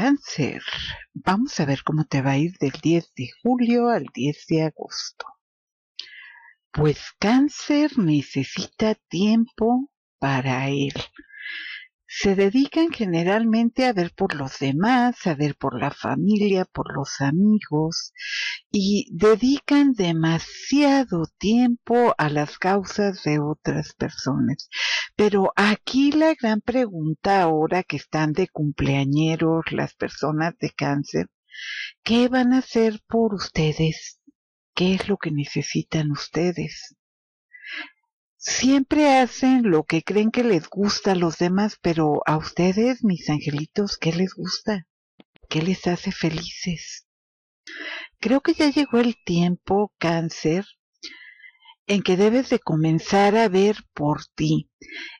Cáncer, vamos a ver cómo te va a ir del 10 de julio al 10 de agosto. Pues cáncer necesita tiempo para él se dedican generalmente a ver por los demás, a ver por la familia, por los amigos y dedican demasiado tiempo a las causas de otras personas. Pero aquí la gran pregunta ahora que están de cumpleañeros las personas de cáncer, ¿qué van a hacer por ustedes? ¿Qué es lo que necesitan ustedes? Siempre hacen lo que creen que les gusta a los demás, pero a ustedes, mis angelitos, ¿qué les gusta? ¿Qué les hace felices? Creo que ya llegó el tiempo, cáncer, en que debes de comenzar a ver por ti,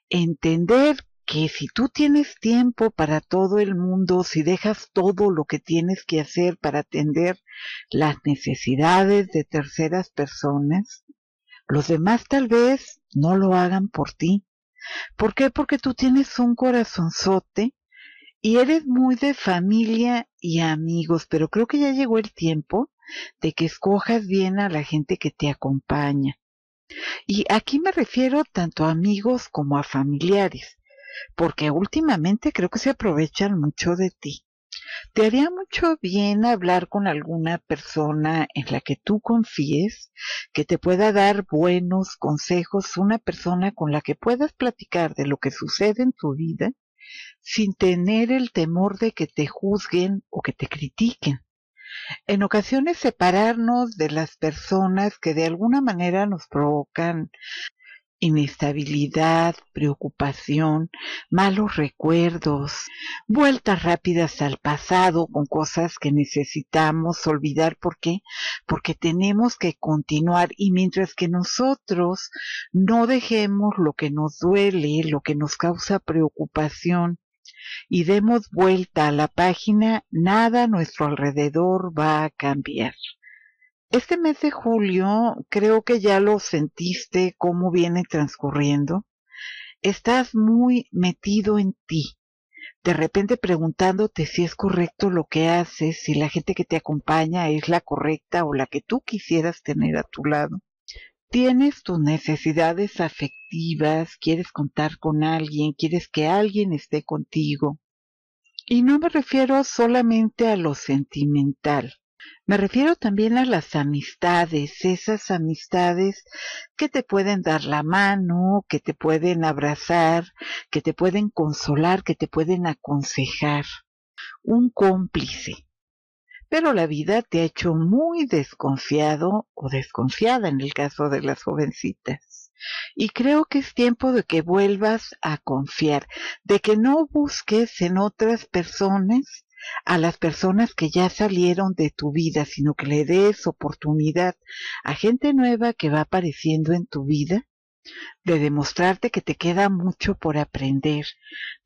entender que si tú tienes tiempo para todo el mundo, si dejas todo lo que tienes que hacer para atender las necesidades de terceras personas, los demás tal vez no lo hagan por ti. ¿Por qué? Porque tú tienes un corazonzote y eres muy de familia y amigos, pero creo que ya llegó el tiempo de que escojas bien a la gente que te acompaña. Y aquí me refiero tanto a amigos como a familiares, porque últimamente creo que se aprovechan mucho de ti. Te haría mucho bien hablar con alguna persona en la que tú confíes, que te pueda dar buenos consejos, una persona con la que puedas platicar de lo que sucede en tu vida sin tener el temor de que te juzguen o que te critiquen. En ocasiones separarnos de las personas que de alguna manera nos provocan inestabilidad, preocupación, malos recuerdos, vueltas rápidas al pasado con cosas que necesitamos olvidar. ¿Por qué? Porque tenemos que continuar y mientras que nosotros no dejemos lo que nos duele, lo que nos causa preocupación, y demos vuelta a la página, nada a nuestro alrededor va a cambiar. Este mes de julio creo que ya lo sentiste cómo viene transcurriendo. Estás muy metido en ti, de repente preguntándote si es correcto lo que haces, si la gente que te acompaña es la correcta o la que tú quisieras tener a tu lado. Tienes tus necesidades afectivas, quieres contar con alguien, quieres que alguien esté contigo. Y no me refiero solamente a lo sentimental me refiero también a las amistades, esas amistades que te pueden dar la mano, que te pueden abrazar, que te pueden consolar, que te pueden aconsejar. Un cómplice. Pero la vida te ha hecho muy desconfiado o desconfiada en el caso de las jovencitas. Y creo que es tiempo de que vuelvas a confiar, de que no busques en otras personas a las personas que ya salieron de tu vida, sino que le des oportunidad a gente nueva que va apareciendo en tu vida de demostrarte que te queda mucho por aprender,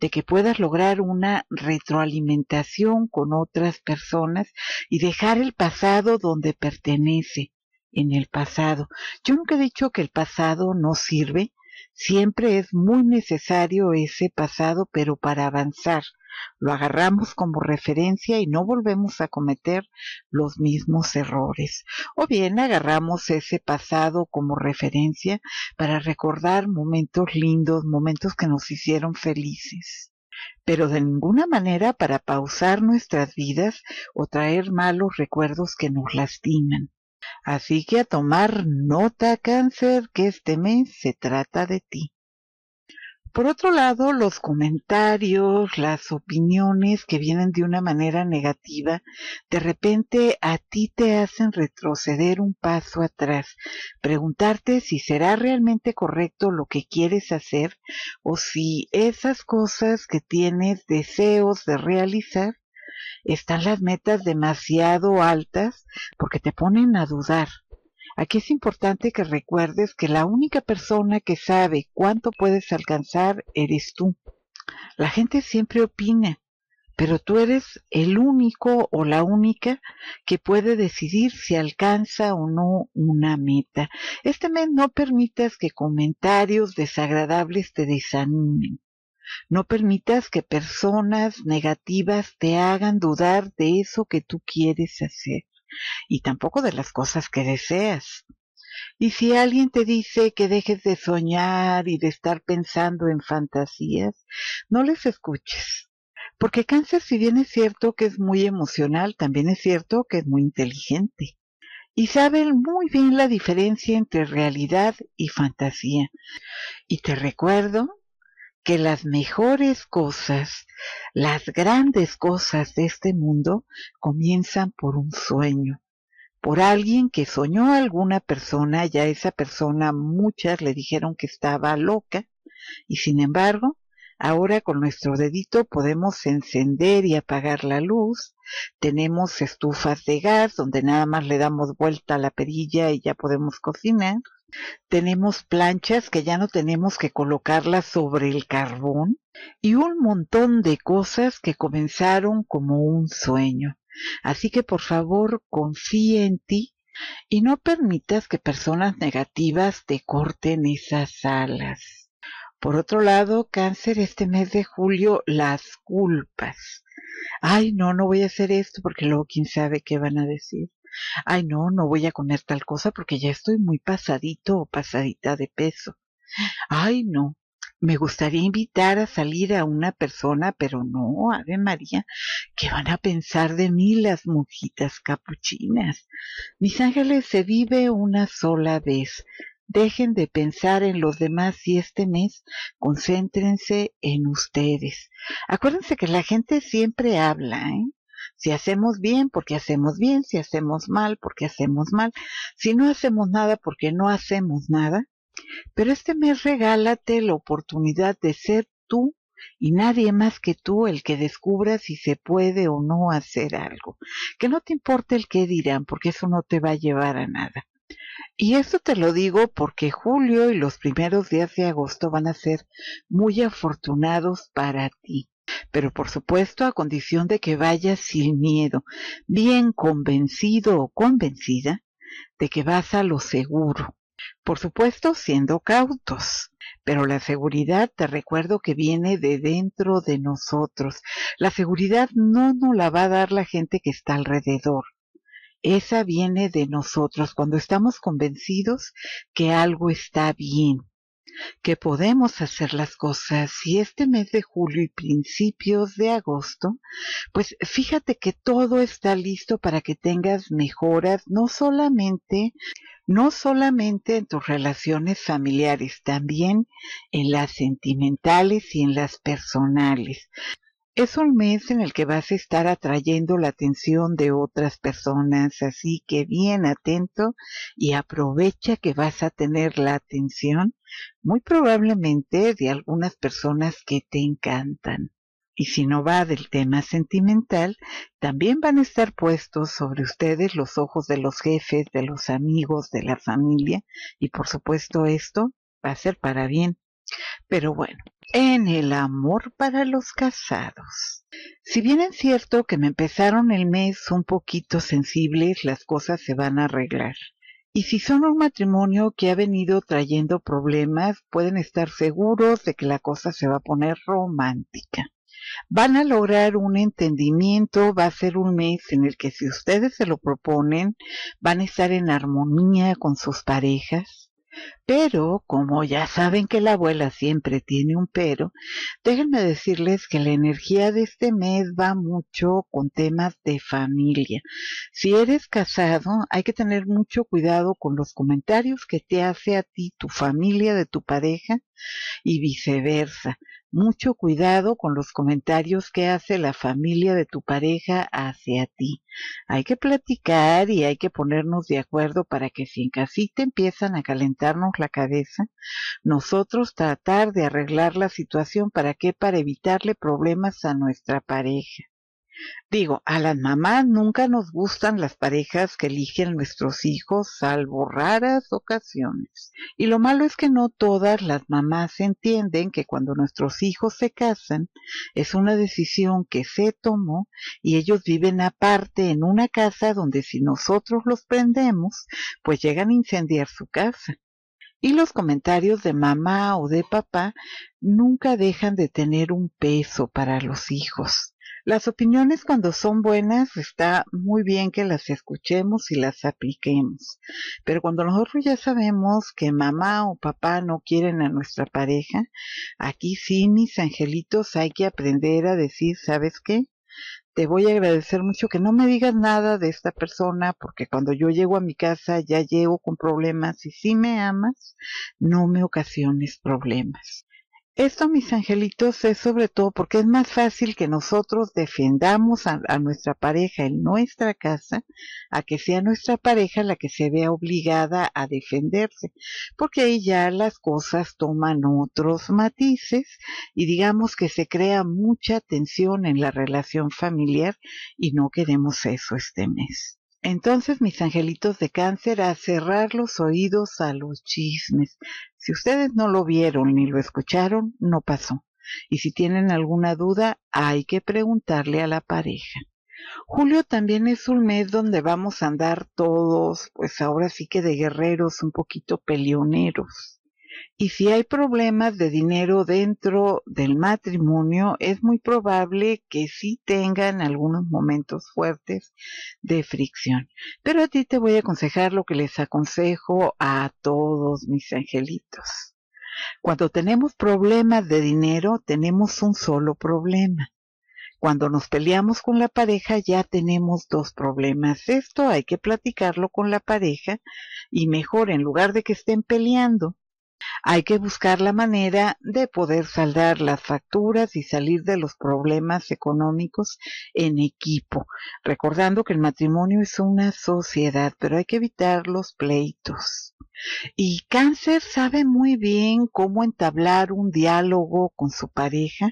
de que puedas lograr una retroalimentación con otras personas y dejar el pasado donde pertenece, en el pasado. Yo nunca he dicho que el pasado no sirve, siempre es muy necesario ese pasado, pero para avanzar, lo agarramos como referencia y no volvemos a cometer los mismos errores. O bien agarramos ese pasado como referencia para recordar momentos lindos, momentos que nos hicieron felices pero de ninguna manera para pausar nuestras vidas o traer malos recuerdos que nos lastiman. Así que a tomar nota, cáncer, que este mes se trata de ti. Por otro lado, los comentarios, las opiniones que vienen de una manera negativa, de repente a ti te hacen retroceder un paso atrás, preguntarte si será realmente correcto lo que quieres hacer o si esas cosas que tienes deseos de realizar están las metas demasiado altas porque te ponen a dudar Aquí es importante que recuerdes que la única persona que sabe cuánto puedes alcanzar eres tú. La gente siempre opina, pero tú eres el único o la única que puede decidir si alcanza o no una meta. Este mes no permitas que comentarios desagradables te desanimen. No permitas que personas negativas te hagan dudar de eso que tú quieres hacer y tampoco de las cosas que deseas. Y si alguien te dice que dejes de soñar y de estar pensando en fantasías, no les escuches. Porque cáncer, si bien es cierto que es muy emocional, también es cierto que es muy inteligente. Y saben muy bien la diferencia entre realidad y fantasía. Y te recuerdo que las mejores cosas, las grandes cosas de este mundo comienzan por un sueño, por alguien que soñó a alguna persona, ya esa persona muchas le dijeron que estaba loca, y sin embargo, ahora con nuestro dedito podemos encender y apagar la luz, tenemos estufas de gas donde nada más le damos vuelta a la perilla y ya podemos cocinar, tenemos planchas que ya no tenemos que colocarlas sobre el carbón y un montón de cosas que comenzaron como un sueño. Así que por favor confíe en ti y no permitas que personas negativas te corten esas alas. Por otro lado, cáncer este mes de julio, las culpas. Ay, no, no voy a hacer esto porque luego quién sabe qué van a decir ay no, no voy a comer tal cosa porque ya estoy muy pasadito o pasadita de peso. Ay no, me gustaría invitar a salir a una persona, pero no, Ave María, ¿qué van a pensar de mí las mujitas capuchinas? Mis ángeles se vive una sola vez. Dejen de pensar en los demás y este mes concéntrense en ustedes. Acuérdense que la gente siempre habla, ¿eh? Si hacemos bien, porque hacemos bien, si hacemos mal, porque hacemos mal, si no hacemos nada, porque no hacemos nada. Pero este mes regálate la oportunidad de ser tú y nadie más que tú el que descubra si se puede o no hacer algo. Que no te importe el qué dirán, porque eso no te va a llevar a nada. Y esto te lo digo porque julio y los primeros días de agosto van a ser muy afortunados para ti pero por supuesto a condición de que vayas sin miedo, bien convencido o convencida de que vas a lo seguro. Por supuesto, siendo cautos, pero la seguridad, te recuerdo que viene de dentro de nosotros. La seguridad no nos la va a dar la gente que está alrededor. Esa viene de nosotros cuando estamos convencidos que algo está bien, que podemos hacer las cosas y este mes de julio y principios de agosto, pues fíjate que todo está listo para que tengas mejoras no solamente no solamente en tus relaciones familiares, también en las sentimentales y en las personales es un mes en el que vas a estar atrayendo la atención de otras personas, así que bien atento y aprovecha que vas a tener la atención muy probablemente de algunas personas que te encantan. Y si no va del tema sentimental, también van a estar puestos sobre ustedes los ojos de los jefes, de los amigos, de la familia, y por supuesto esto va a ser para bien. Pero bueno, en el amor para los casados. Si bien es cierto que me empezaron el mes un poquito sensibles, las cosas se van a arreglar. Y si son un matrimonio que ha venido trayendo problemas, pueden estar seguros de que la cosa se va a poner romántica. Van a lograr un entendimiento, va a ser un mes en el que si ustedes se lo proponen, van a estar en armonía con sus parejas, pero, como ya saben que la abuela siempre tiene un pero, déjenme decirles que la energía de este mes va mucho con temas de familia. Si eres casado, hay que tener mucho cuidado con los comentarios que te hace a ti tu familia de tu pareja y viceversa mucho cuidado con los comentarios que hace la familia de tu pareja hacia ti. Hay que platicar y hay que ponernos de acuerdo para que si en casita empiezan a calentarnos la cabeza, nosotros tratar de arreglar la situación para qué, para evitarle problemas a nuestra pareja. Digo, a las mamás nunca nos gustan las parejas que eligen nuestros hijos, salvo raras ocasiones. Y lo malo es que no todas las mamás entienden que cuando nuestros hijos se casan, es una decisión que se tomó y ellos viven aparte en una casa donde si nosotros los prendemos, pues llegan a incendiar su casa. Y los comentarios de mamá o de papá nunca dejan de tener un peso para los hijos. Las opiniones cuando son buenas está muy bien que las escuchemos y las apliquemos, pero cuando nosotros ya sabemos que mamá o papá no quieren a nuestra pareja, aquí sí, mis angelitos, hay que aprender a decir, ¿sabes qué? te voy a agradecer mucho que no me digas nada de esta persona, porque cuando yo llego a mi casa ya llego con problemas y si me amas, no me ocasiones problemas. Esto, mis angelitos, es sobre todo porque es más fácil que nosotros defendamos a, nuestra pareja en nuestra casa a que sea nuestra pareja la que se vea obligada a defenderse, porque ahí ya las cosas toman otros matices y digamos que se crea mucha tensión en la relación familiar y no queremos eso este mes. Entonces, mis angelitos de cáncer, a cerrar los oídos a los chismes. Si ustedes no lo vieron ni lo escucharon, no pasó. Y si tienen alguna duda, hay que preguntarle a la pareja. Julio también es un mes donde vamos a andar todos, pues ahora sí que de guerreros, un poquito peleoneros. Y si hay problemas de dinero dentro del matrimonio, es muy probable que sí tengan algunos momentos fuertes de fricción. Pero a ti te voy a aconsejar lo que les aconsejo a todos mis angelitos. Cuando tenemos problemas de dinero, tenemos un solo problema. Cuando nos peleamos con la pareja ya tenemos dos problemas. Esto hay que platicarlo con la pareja y mejor, en lugar de que estén peleando, hay que buscar la manera de poder saldar las facturas y salir de los problemas económicos en equipo, recordando que el matrimonio es una sociedad, pero hay que evitar los pleitos. Y cáncer sabe muy bien cómo entablar un diálogo con su pareja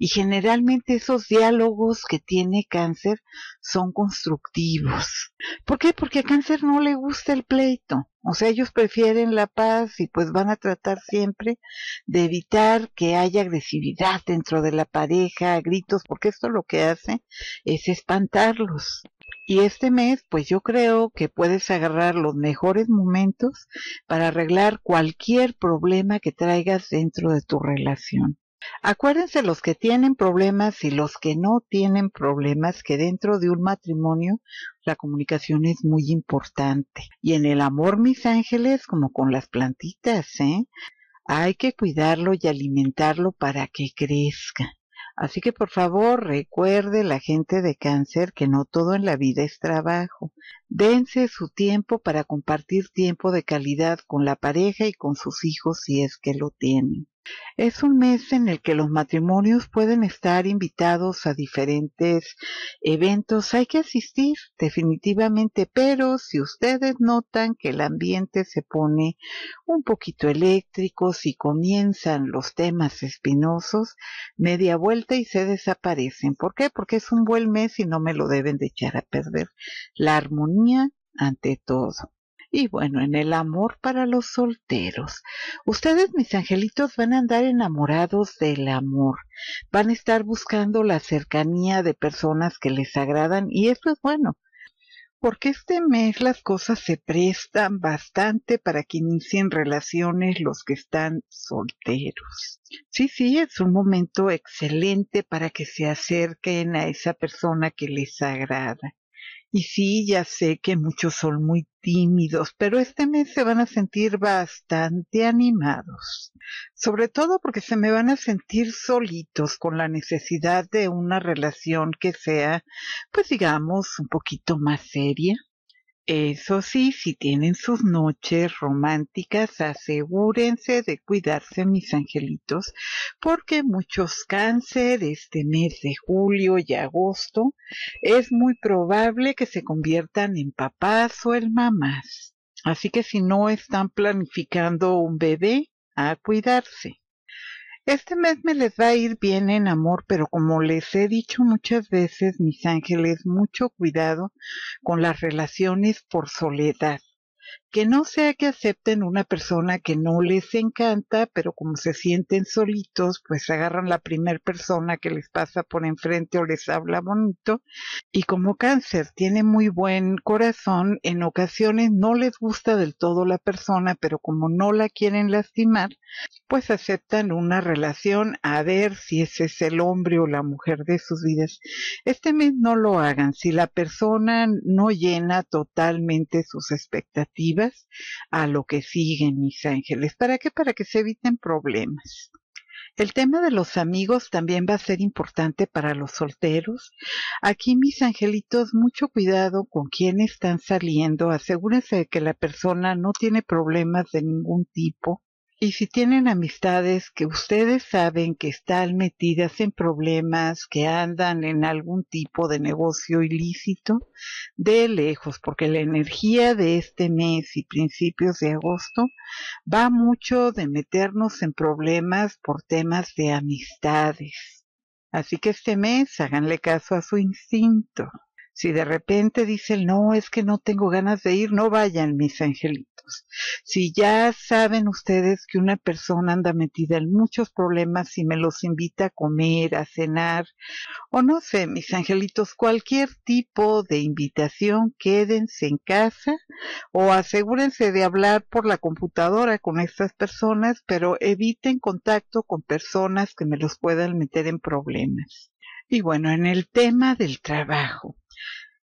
y generalmente esos diálogos que tiene cáncer son constructivos. ¿Por qué? Porque a cáncer no le gusta el pleito. O sea, ellos prefieren la paz y pues van a tratar siempre de evitar que haya agresividad dentro de la pareja, gritos, porque esto lo que hace es espantarlos. Y este mes, pues yo creo que puedes agarrar los mejores momentos para arreglar cualquier problema que traigas dentro de tu relación. Acuérdense los que tienen problemas y los que no tienen problemas que dentro de un matrimonio la comunicación es muy importante. Y en el amor, mis ángeles, como con las plantitas, ¿eh? Hay que cuidarlo y alimentarlo para que crezca. Así que por favor recuerde la gente de cáncer que no todo en la vida es trabajo. Dense su tiempo para compartir tiempo de calidad con la pareja y con sus hijos si es que lo tienen. Es un mes en el que los matrimonios pueden estar invitados a diferentes eventos. Hay que asistir definitivamente, pero si ustedes notan que el ambiente se pone un poquito eléctrico, si comienzan los temas espinosos, media vuelta y se desaparecen. ¿Por qué? Porque es un buen mes y no me lo deben de echar a perder. La armonía ante todo. Y bueno, en el amor para los solteros. Ustedes, mis angelitos, van a andar enamorados del amor. Van a estar buscando la cercanía de personas que les agradan y eso es bueno. Porque este mes las cosas se prestan bastante para que inicien relaciones los que están solteros. Sí, sí, es un momento excelente para que se acerquen a esa persona que les agrada. Y sí, ya sé que muchos son muy tímidos, pero este mes se van a sentir bastante animados. Sobre todo porque se me van a sentir solitos con la necesidad de una relación que sea, pues digamos, un poquito más seria, eso sí, si tienen sus noches románticas, asegúrense de cuidarse, mis angelitos, porque muchos cáncer este mes de julio y agosto es muy probable que se conviertan en papás o en mamás. Así que si no están planificando un bebé, a cuidarse. Este mes me les va a ir bien en amor, pero como les he dicho muchas veces, mis ángeles, mucho cuidado con las relaciones por soledad que no sea que acepten una persona que no les encanta, pero como se sienten solitos, pues agarran la primer persona que les pasa por enfrente o les habla bonito. Y como cáncer tiene muy buen corazón, en ocasiones no les gusta del todo la persona, pero como no la quieren lastimar, pues aceptan una relación a ver si ese es el hombre o la mujer de sus vidas. Este mes no lo hagan si la persona no llena totalmente sus expectativas a lo que siguen, mis ángeles. ¿Para qué? Para que se eviten problemas. El tema de los amigos también va a ser importante para los solteros. Aquí, mis angelitos, mucho cuidado con quién están saliendo. Asegúrense de que la persona no tiene problemas de ningún tipo. Y si tienen amistades que ustedes saben que están metidas en problemas, que andan en algún tipo de negocio ilícito, de lejos, porque la energía de este mes y principios de agosto va mucho de meternos en problemas por temas de amistades. Así que este mes háganle caso a su instinto. Si de repente dicen, no, es que no tengo ganas de ir, no vayan, mis angelitos. Si ya saben ustedes que una persona anda metida en muchos problemas y me los invita a comer, a cenar, o no sé, mis angelitos, cualquier tipo de invitación, quédense en casa o asegúrense de hablar por la computadora con estas personas, pero eviten contacto con personas que me los puedan meter en problemas. Y bueno, en el tema del trabajo,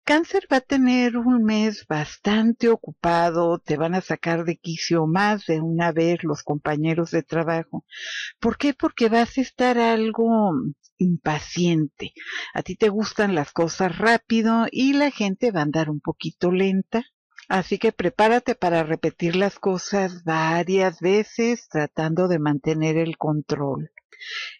Cáncer va a tener un mes bastante ocupado, te van a sacar de quicio más de una vez los compañeros de trabajo. ¿Por qué? Porque vas a estar algo impaciente. A ti te gustan las cosas rápido y la gente va a andar un poquito lenta. Así que prepárate para repetir las cosas varias veces tratando de mantener el control.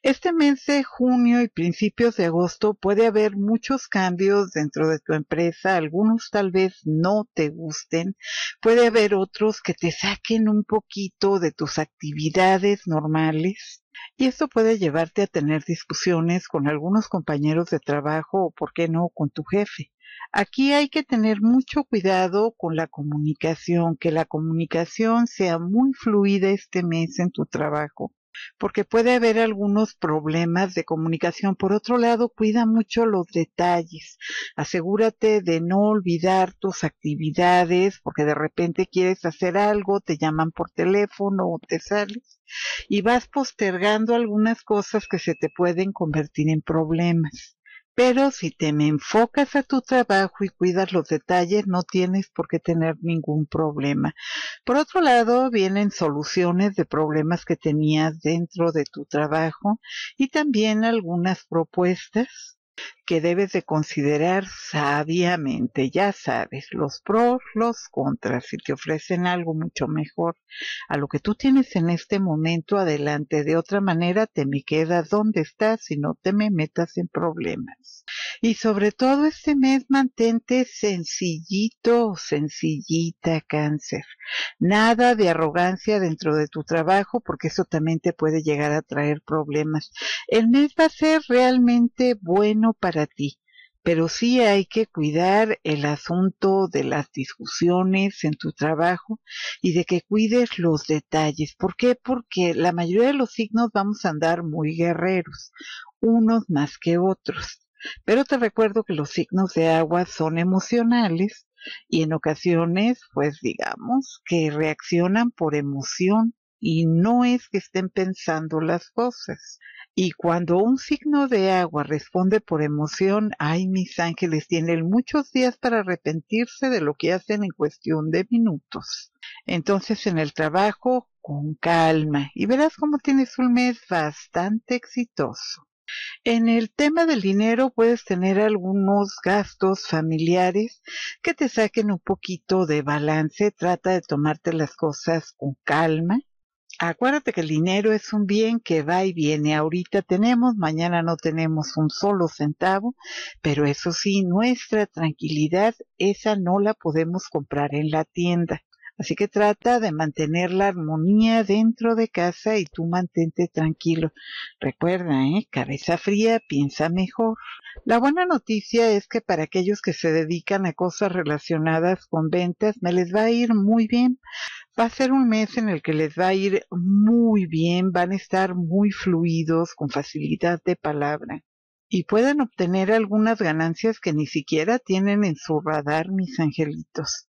Este mes de junio y principios de agosto puede haber muchos cambios dentro de tu empresa, algunos tal vez no te gusten, puede haber otros que te saquen un poquito de tus actividades normales. Y esto puede llevarte a tener discusiones con algunos compañeros de trabajo o, por qué no, con tu jefe. Aquí hay que tener mucho cuidado con la comunicación, que la comunicación sea muy fluida este mes en tu trabajo porque puede haber algunos problemas de comunicación. Por otro lado, cuida mucho los detalles. Asegúrate de no olvidar tus actividades, porque de repente quieres hacer algo, te llaman por teléfono o te sales y vas postergando algunas cosas que se te pueden convertir en problemas. Pero si te me enfocas a tu trabajo y cuidas los detalles, no tienes por qué tener ningún problema. Por otro lado, vienen soluciones de problemas que tenías dentro de tu trabajo y también algunas propuestas que debes de considerar sabiamente. Ya sabes, los pros, los contras. Si te ofrecen algo mucho mejor a lo que tú tienes en este momento, adelante. De otra manera, te me quedas donde estás y no te me metas en problemas. Y sobre todo este mes mantente sencillito o sencillita cáncer. Nada de arrogancia dentro de tu trabajo porque eso también te puede llegar a traer problemas. El mes va a ser realmente bueno para ti pero sí hay que cuidar el asunto de las discusiones en tu trabajo y de que cuides los detalles. ¿Por qué? Porque la mayoría de los signos vamos a andar muy guerreros, unos más que otros. Pero te recuerdo que los signos de agua son emocionales y en ocasiones, pues digamos, que reaccionan por emoción y no es que estén pensando las cosas. Y cuando un signo de agua responde por emoción, ay, mis ángeles tienen muchos días para arrepentirse de lo que hacen en cuestión de minutos. Entonces, en el trabajo, con calma, y verás cómo tienes un mes bastante exitoso. En el tema del dinero puedes tener algunos gastos familiares que te saquen un poquito de balance. Trata de tomarte las cosas con calma. Acuérdate que el dinero es un bien que va y viene. Ahorita tenemos, mañana no tenemos un solo centavo, pero eso sí, nuestra tranquilidad, esa no la podemos comprar en la tienda. Así que trata de mantener la armonía dentro de casa y tú mantente tranquilo. Recuerda, ¿eh? cabeza fría, piensa mejor. La buena noticia es que para aquellos que se dedican a cosas relacionadas con ventas, me les va a ir muy bien. Va a ser un mes en el que les va a ir muy bien, van a estar muy fluidos, con facilidad de palabra y pueden obtener algunas ganancias que ni siquiera tienen en su radar, mis angelitos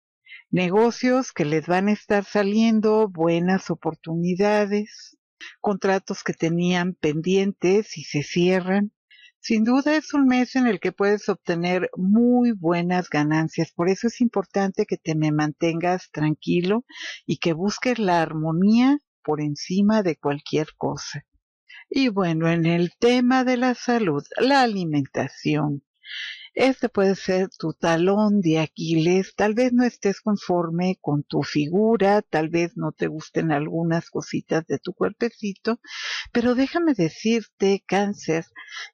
negocios que les van a estar saliendo, buenas oportunidades, contratos que tenían pendientes y se cierran. Sin duda es un mes en el que puedes obtener muy buenas ganancias, por eso es importante que te me mantengas tranquilo y que busques la armonía por encima de cualquier cosa. Y bueno, en el tema de la salud, la alimentación. Este puede ser tu talón de Aquiles. Tal vez no estés conforme con tu figura, tal vez no te gusten algunas cositas de tu cuerpecito, pero déjame decirte, cáncer,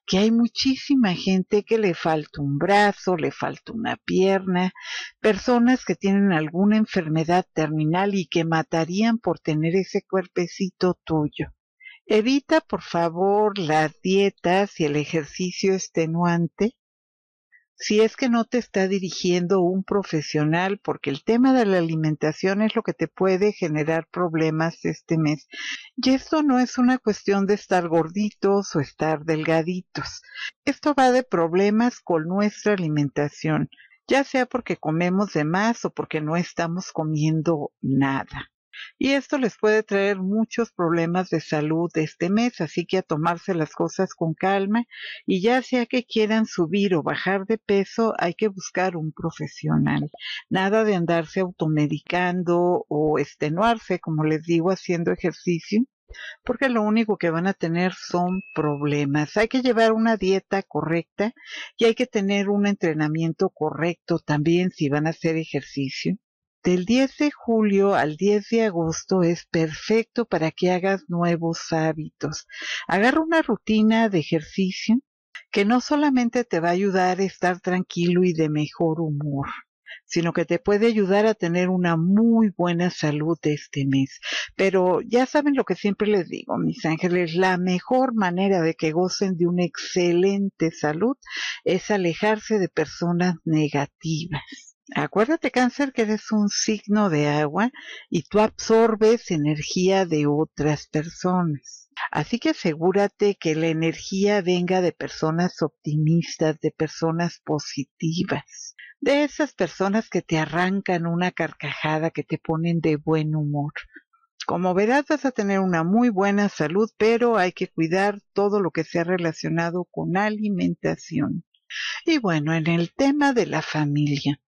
que hay muchísima gente que le falta un brazo, le falta una pierna, personas que tienen alguna enfermedad terminal y que matarían por tener ese cuerpecito tuyo. Evita, por favor, las dietas y el ejercicio extenuante si es que no te está dirigiendo un profesional, porque el tema de la alimentación es lo que te puede generar problemas este mes. Y esto no es una cuestión de estar gorditos o estar delgaditos. Esto va de problemas con nuestra alimentación, ya sea porque comemos de más o porque no estamos comiendo nada y esto les puede traer muchos problemas de salud este mes, así que a tomarse las cosas con calma y ya sea que quieran subir o bajar de peso, hay que buscar un profesional. Nada de andarse automedicando o estenuarse, como les digo, haciendo ejercicio porque lo único que van a tener son problemas. Hay que llevar una dieta correcta y hay que tener un entrenamiento correcto también si van a hacer ejercicio. Del 10 de julio al 10 de agosto es perfecto para que hagas nuevos hábitos. Agarra una rutina de ejercicio que no solamente te va a ayudar a estar tranquilo y de mejor humor, sino que te puede ayudar a tener una muy buena salud este mes. Pero ya saben lo que siempre les digo, mis ángeles, la mejor manera de que gocen de una excelente salud es alejarse de personas negativas. Acuérdate, cáncer, que eres un signo de agua y tú absorbes energía de otras personas. Así que asegúrate que la energía venga de personas optimistas, de personas positivas, de esas personas que te arrancan una carcajada, que te ponen de buen humor. Como verás, vas a tener una muy buena salud, pero hay que cuidar todo lo que sea relacionado con alimentación. Y bueno, en el tema de la familia.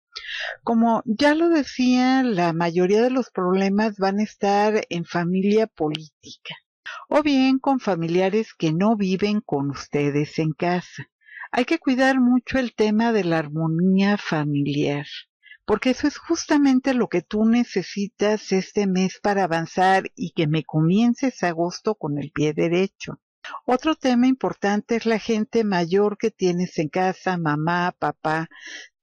Como ya lo decía, la mayoría de los problemas van a estar en familia política o bien con familiares que no viven con ustedes en casa. Hay que cuidar mucho el tema de la armonía familiar, porque eso es justamente lo que tú necesitas este mes para avanzar y que me comiences agosto con el pie derecho. Otro tema importante es la gente mayor que tienes en casa, mamá, papá,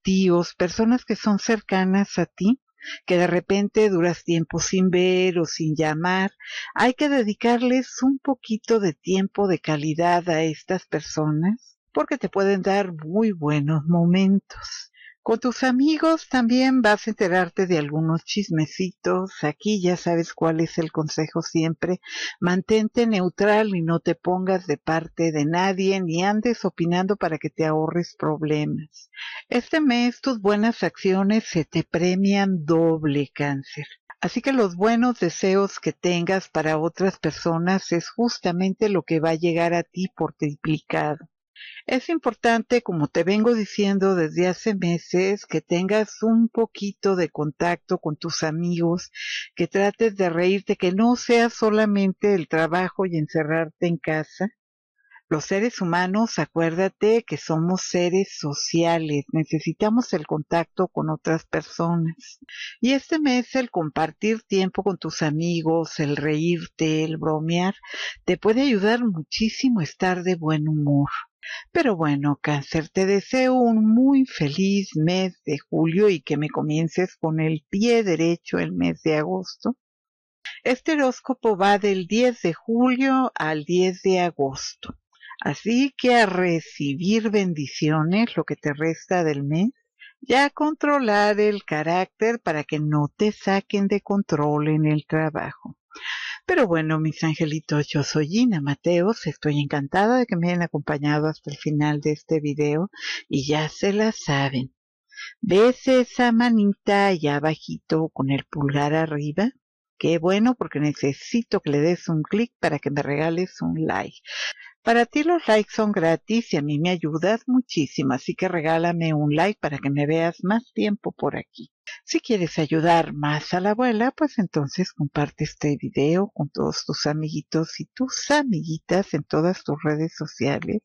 tíos, personas que son cercanas a ti, que de repente duras tiempo sin ver o sin llamar, hay que dedicarles un poquito de tiempo de calidad a estas personas porque te pueden dar muy buenos momentos. Con tus amigos también vas a enterarte de algunos chismecitos. Aquí ya sabes cuál es el consejo siempre. Mantente neutral y no te pongas de parte de nadie ni andes opinando para que te ahorres problemas. Este mes tus buenas acciones se te premian doble cáncer. Así que los buenos deseos que tengas para otras personas es justamente lo que va a llegar a ti por triplicado. Es importante, como te vengo diciendo desde hace meses, que tengas un poquito de contacto con tus amigos, que trates de reírte, que no sea solamente el trabajo y encerrarte en casa. Los seres humanos, acuérdate que somos seres sociales, necesitamos el contacto con otras personas. Y este mes el compartir tiempo con tus amigos, el reírte, el bromear, te puede ayudar muchísimo a estar de buen humor. Pero bueno, cáncer, te deseo un muy feliz mes de julio y que me comiences con el pie derecho el mes de agosto. Este horóscopo va del 10 de julio al 10 de agosto. Así que a recibir bendiciones, lo que te resta del mes, y a controlar el carácter para que no te saquen de control en el trabajo. Pero bueno, mis angelitos, yo soy Gina Mateos, estoy encantada de que me hayan acompañado hasta el final de este video y ya se la saben. ¿Ves esa manita allá abajito con el pulgar arriba? Qué bueno porque necesito que le des un clic para que me regales un like. Para ti los likes son gratis y a mí me ayudas muchísimo, así que regálame un like para que me veas más tiempo por aquí. Si quieres ayudar más a la abuela, pues entonces comparte este video con todos tus amiguitos y tus amiguitas en todas tus redes sociales.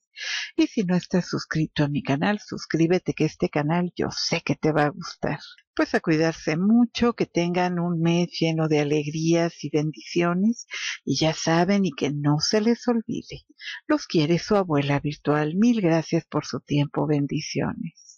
Y si no estás suscrito a mi canal, suscríbete que este canal yo sé que te va a gustar. Pues a cuidarse mucho, que tengan un mes lleno de alegrías y bendiciones y ya saben y que no se les olvide. Los quiere su abuela virtual. Mil gracias por su tiempo. Bendiciones.